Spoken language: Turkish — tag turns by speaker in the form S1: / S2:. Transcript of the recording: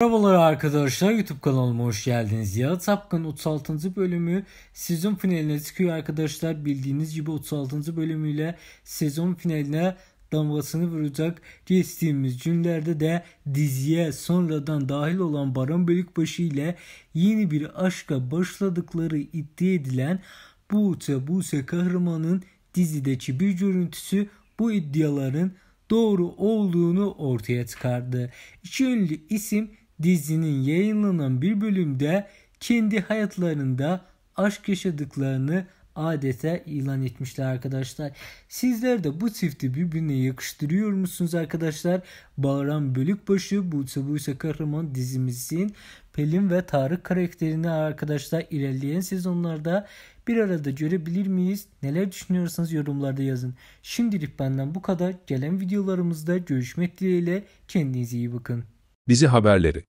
S1: Merhabalar arkadaşlar YouTube kanalıma hoş geldiniz. Yağı Tapkın 36. bölümü sezon finaline çıkıyor arkadaşlar. Bildiğiniz gibi 36. bölümüyle sezon finaline damgasını vuracak. Geçtiğimiz günlerde de diziye sonradan dahil olan Baran Bölükbaşı ile yeni bir aşka başladıkları iddia edilen Buse Buse kahramanın dizideki bir görüntüsü bu iddiaların doğru olduğunu ortaya çıkardı. İki ünlü isim dizinin yayınlanan bir bölümde kendi hayatlarında aşk yaşadıklarını adeta ilan etmişler arkadaşlar. Sizler de bu çifti birbirine yakıştırıyor musunuz arkadaşlar? Bağıran Bölükbaşı, Buse Buse Kahraman dizimizin Pelin ve Tarık karakterini arkadaşlar ilerleyen sezonlarda bir arada görebilir miyiz? Neler düşünüyorsanız yorumlarda yazın. Şimdilik benden bu kadar. Gelen videolarımızda görüşmek dileğiyle. Kendinize iyi bakın.
S2: Bizi haberleri